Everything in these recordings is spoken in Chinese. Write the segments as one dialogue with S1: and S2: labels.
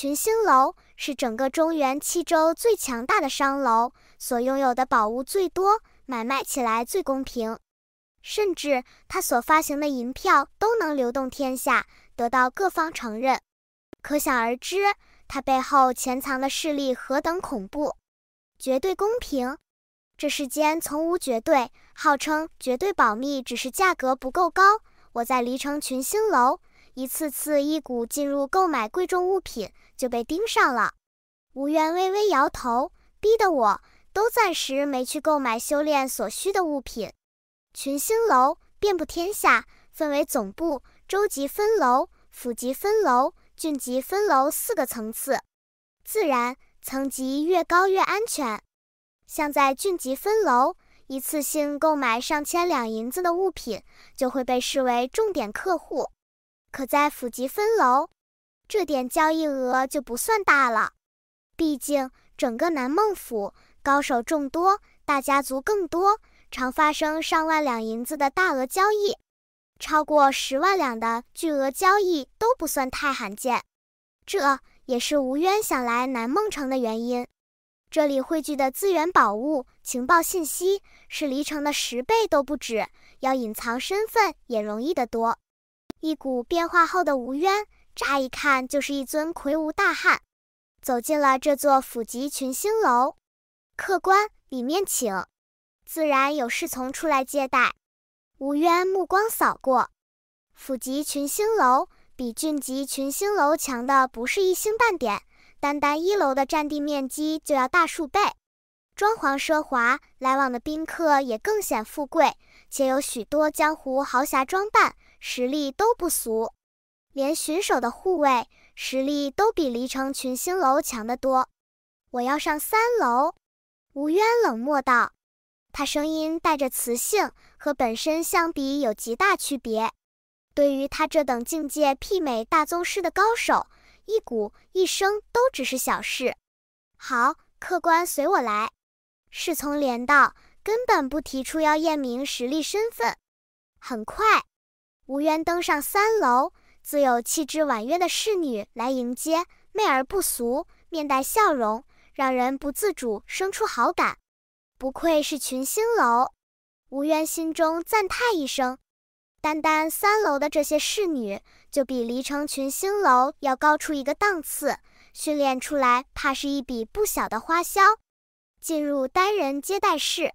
S1: 群星楼是整个中原七州最强大的商楼，所拥有的宝物最多，买卖起来最公平，甚至他所发行的银票都能流动天下，得到各方承认。可想而知，他背后潜藏的势力何等恐怖！绝对公平，这世间从无绝对，号称绝对保密，只是价格不够高。我在离城群星楼。一次次，一股进入购买贵重物品就被盯上了。吴渊微微摇头，逼得我都暂时没去购买修炼所需的物品。群星楼遍布天下，分为总部、州级分楼、府级分楼、郡级分楼四个层次，自然层级越高越安全。像在郡级分楼，一次性购买上千两银子的物品，就会被视为重点客户。可在府级分楼，这点交易额就不算大了。毕竟整个南孟府高手众多，大家族更多，常发生上万两银子的大额交易，超过十万两的巨额交易都不算太罕见。这也是吴渊想来南孟城的原因。这里汇聚的资源、宝物、情报、信息是离城的十倍都不止，要隐藏身份也容易得多。一股变化后的吴渊，乍一看就是一尊魁梧大汉，走进了这座府级群星楼。客官，里面请。自然有侍从出来接待。吴渊目光扫过府级群星楼，比郡级群星楼强的不是一星半点，单单一楼的占地面积就要大数倍，装潢奢华，来往的宾客也更显富贵，且有许多江湖豪侠装扮。实力都不俗，连巡守的护卫实力都比离城群星楼强得多。我要上三楼。”吴渊冷漠道，他声音带着磁性，和本身相比有极大区别。对于他这等境界媲美大宗师的高手，一股一生都只是小事。好，客官随我来。”侍从连道，根本不提出要验明实力身份。很快。吴渊登上三楼，自有气质婉约的侍女来迎接，媚而不俗，面带笑容，让人不自主生出好感。不愧是群星楼，吴渊心中赞叹一声。单单三楼的这些侍女，就比离城群星楼要高出一个档次，训练出来怕是一笔不小的花销。进入单人接待室，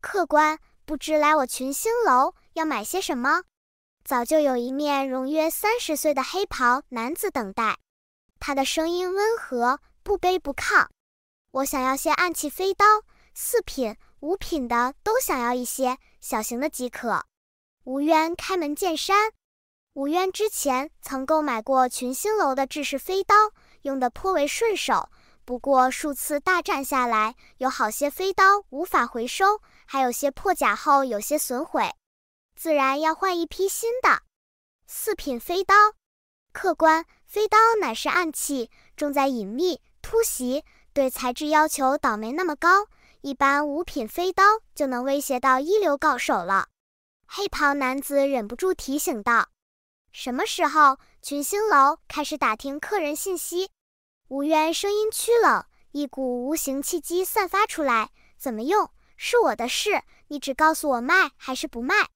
S1: 客官不知来我群星楼要买些什么？早就有一面容约三十岁的黑袍男子等待，他的声音温和，不卑不亢。我想要些暗器飞刀，四品、五品的都想要一些，小型的即可。吴渊开门见山。吴渊之前曾购买过群星楼的制式飞刀，用的颇为顺手。不过数次大战下来，有好些飞刀无法回收，还有些破甲后有些损毁。自然要换一批新的四品飞刀。客官，飞刀乃是暗器，重在隐秘突袭，对材质要求倒没那么高，一般五品飞刀就能威胁到一流高手了。黑袍男子忍不住提醒道：“什么时候群星楼开始打听客人信息？”吴渊声音趋冷，一股无形气机散发出来。怎么用是我的事，你只告诉我卖还是不卖。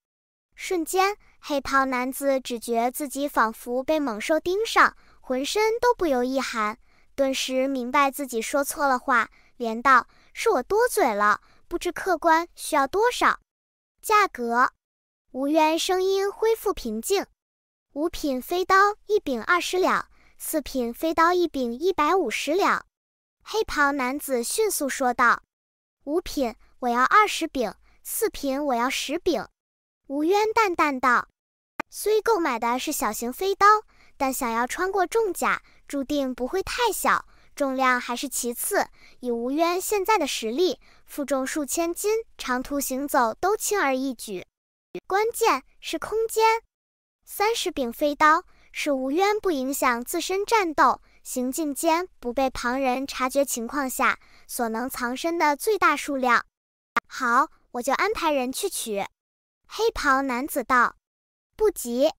S1: 瞬间，黑袍男子只觉自己仿佛被猛兽盯上，浑身都不由一寒，顿时明白自己说错了话，连道：“是我多嘴了，不知客官需要多少？”“价格？”吴渊声音恢复平静，“五品飞刀一柄二十两，四品飞刀一柄一百五十两。”黑袍男子迅速说道：“五品我要二十柄，四品我要十柄。”吴渊淡淡道：“虽购买的是小型飞刀，但想要穿过重甲，注定不会太小。重量还是其次，以吴渊现在的实力，负重数千斤，长途行走都轻而易举。关键是空间，三十柄飞刀是吴渊不影响自身战斗、行进间不被旁人察觉情况下所能藏身的最大数量。好，我就安排人去取。”黑袍男子道：“不急。”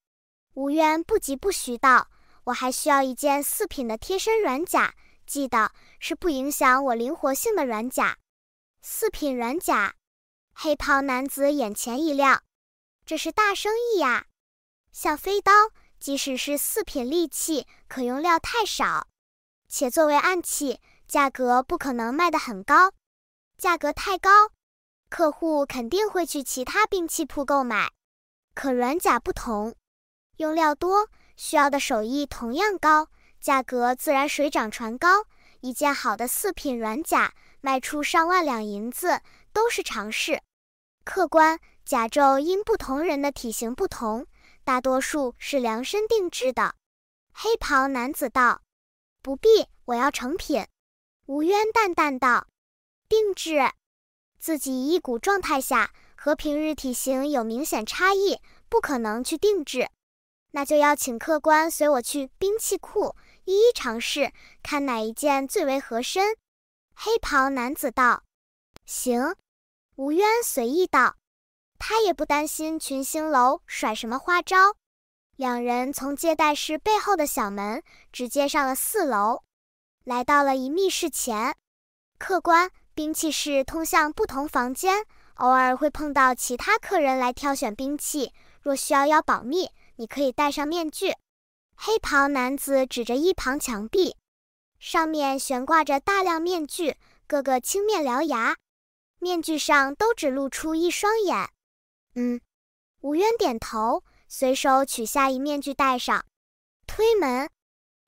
S1: 无渊不急不徐道：“我还需要一件四品的贴身软甲，记得是不影响我灵活性的软甲。四品软甲。”黑袍男子眼前一亮：“这是大生意呀！像飞刀，即使是四品利器，可用料太少，且作为暗器，价格不可能卖的很高。价格太高。”客户肯定会去其他兵器铺购买，可软甲不同，用料多，需要的手艺同样高，价格自然水涨船高。一件好的四品软甲卖出上万两银子都是常事。客观甲胄因不同人的体型不同，大多数是量身定制的。黑袍男子道：“不必，我要成品。”吴渊淡淡道：“定制。”自己一股状态下和平日体型有明显差异，不可能去定制，那就要请客官随我去兵器库，一一尝试，看哪一件最为合身。黑袍男子道：“行。”吴渊随意道：“他也不担心群星楼甩什么花招。”两人从接待室背后的小门直接上了四楼，来到了一密室前，客官。兵器室通向不同房间，偶尔会碰到其他客人来挑选兵器。若需要要保密，你可以戴上面具。黑袍男子指着一旁墙壁，上面悬挂着大量面具，个个青面獠牙，面具上都只露出一双眼。嗯，吴渊点头，随手取下一面具戴上，推门，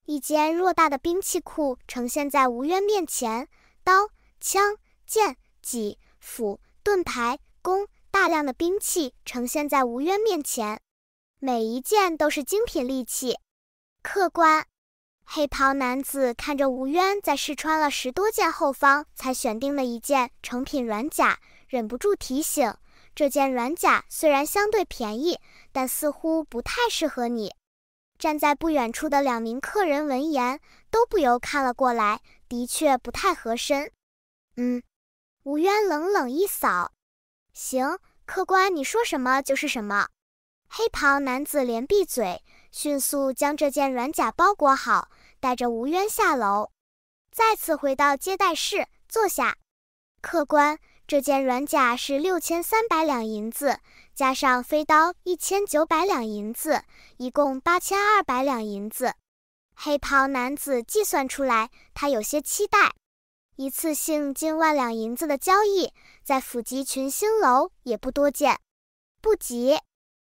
S1: 一间偌大的兵器库呈现在吴渊面前，刀。枪、剑、戟、斧、盾牌、弓，大量的兵器呈现在吴渊面前，每一件都是精品利器。客官，黑袍男子看着吴渊在试穿了十多件后方才选定了一件成品软甲，忍不住提醒：“这件软甲虽然相对便宜，但似乎不太适合你。”站在不远处的两名客人闻言都不由看了过来，的确不太合身。嗯，吴渊冷冷一扫，行，客官你说什么就是什么。黑袍男子连闭嘴，迅速将这件软甲包裹好，带着吴渊下楼，再次回到接待室坐下。客官，这件软甲是六千三百两银子，加上飞刀一千九百两银子，一共八千二百两银子。黑袍男子计算出来，他有些期待。一次性近万两银子的交易，在府集群星楼也不多见。不急，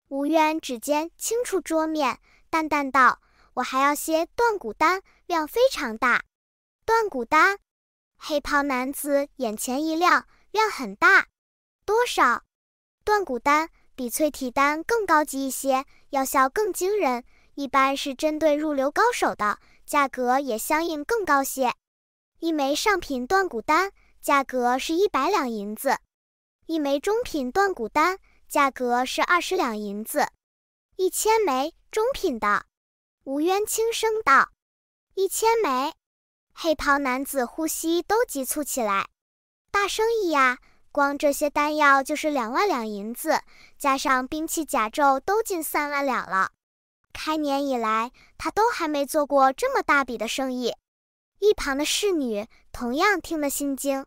S1: 吴渊指尖轻触桌面，淡淡道：“我还要些断骨丹，量非常大。”断骨丹，黑袍男子眼前一亮，量很大。多少？断骨丹比淬体丹更高级一些，药效更惊人，一般是针对入流高手的，价格也相应更高些。一枚上品断骨丹，价格是一百两银子；一枚中品断骨丹，价格是二十两银子。一千枚中品的，吴渊轻声道：“一千枚。”黑袍男子呼吸都急促起来。大生意呀！光这些丹药就是两万两银子，加上兵器甲胄都近三万两了。开年以来，他都还没做过这么大笔的生意。一旁的侍女同样听得心惊，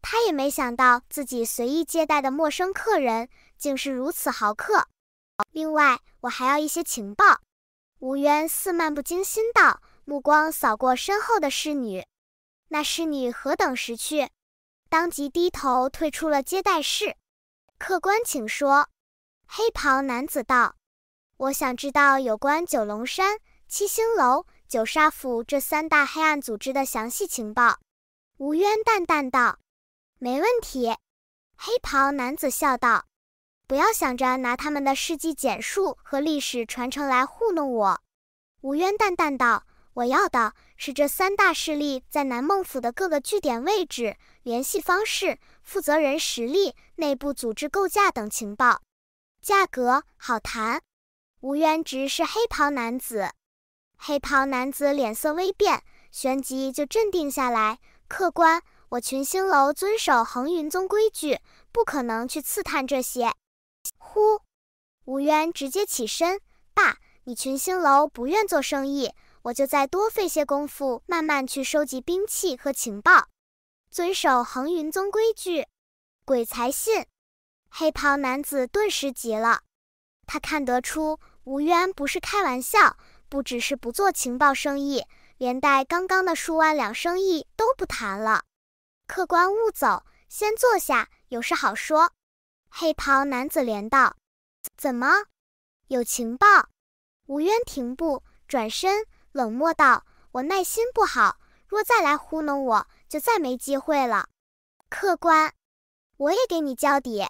S1: 她也没想到自己随意接待的陌生客人竟是如此豪客。另外，我还要一些情报。”吴渊似漫不经心道，目光扫过身后的侍女。那侍女何等识趣，当即低头退出了接待室。“客官请说。”黑袍男子道，“我想知道有关九龙山七星楼。”九杀府这三大黑暗组织的详细情报，吴渊淡淡道：“没问题。”黑袍男子笑道：“不要想着拿他们的事迹简述和历史传承来糊弄我。”吴渊淡淡道：“我要的是这三大势力在南梦府的各个据点位置、联系方式、负责人实力、内部组织构架等情报。价格好谈。”吴渊直视黑袍男子。黑袍男子脸色微变，旋即就镇定下来。客官，我群星楼遵守恒云宗规矩，不可能去刺探这些。呼！吴渊直接起身。爸，你群星楼不愿做生意，我就再多费些功夫，慢慢去收集兵器和情报，遵守恒云宗规矩。鬼才信！黑袍男子顿时急了，他看得出吴渊不是开玩笑。不只是不做情报生意，连带刚刚的数万两生意都不谈了。客官勿走，先坐下，有事好说。黑袍男子连道：“怎么？有情报？”吴渊停步，转身冷漠道：“我耐心不好，若再来糊弄我，就再没机会了。”客官，我也给你交底。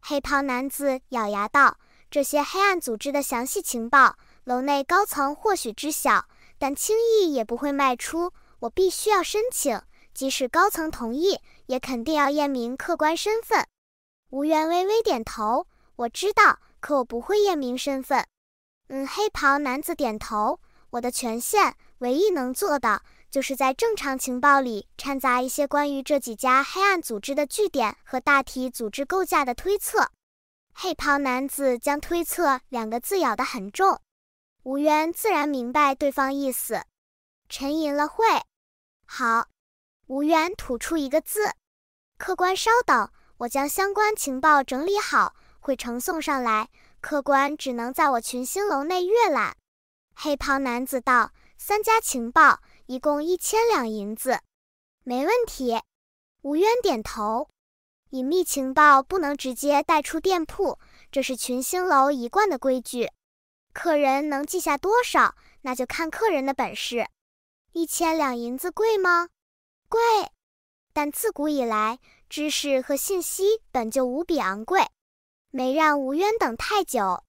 S1: 黑袍男子咬牙道：“这些黑暗组织的详细情报。”楼内高层或许知晓，但轻易也不会卖出。我必须要申请，即使高层同意，也肯定要验明客观身份。吴元微微点头，我知道，可我不会验明身份。嗯，黑袍男子点头，我的权限唯一能做的，就是在正常情报里掺杂一些关于这几家黑暗组织的据点和大体组织构架的推测。黑袍男子将“推测”两个字咬得很重。吴渊自然明白对方意思，沉吟了会，好。吴渊吐出一个字：“客官稍等，我将相关情报整理好，会呈送上来。客官只能在我群星楼内阅览。”黑袍男子道：“三家情报，一共一千两银子，没问题。”吴渊点头。隐秘情报不能直接带出店铺，这是群星楼一贯的规矩。客人能记下多少，那就看客人的本事。一千两银子贵吗？贵。但自古以来，知识和信息本就无比昂贵。没让吴渊等太久，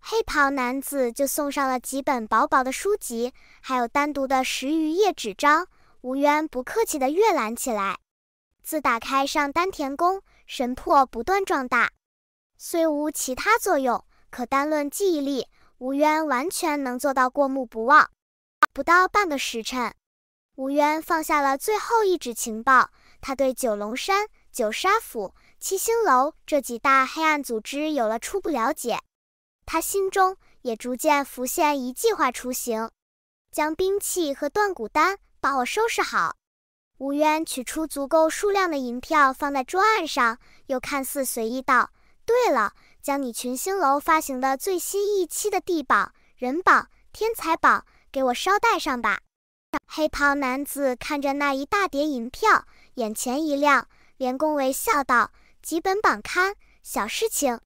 S1: 黑袍男子就送上了几本薄薄的书籍，还有单独的十余页纸张。吴渊不客气的阅览起来。自打开上丹田宫，神魄不断壮大，虽无其他作用，可单论记忆力。吴渊完全能做到过目不忘。不到半个时辰，吴渊放下了最后一纸情报，他对九龙山、九沙府、七星楼这几大黑暗组织有了初步了解，他心中也逐渐浮现一计划雏形。将兵器和断骨丹，把我收拾好。吴渊取出足够数量的银票放在桌案上，又看似随意道：“对了。”将你群星楼发行的最新一期的地榜、人榜、天才榜给我捎带上吧。黑袍男子看着那一大叠银票，眼前一亮，连恭维笑道：“几本榜刊，小事情。”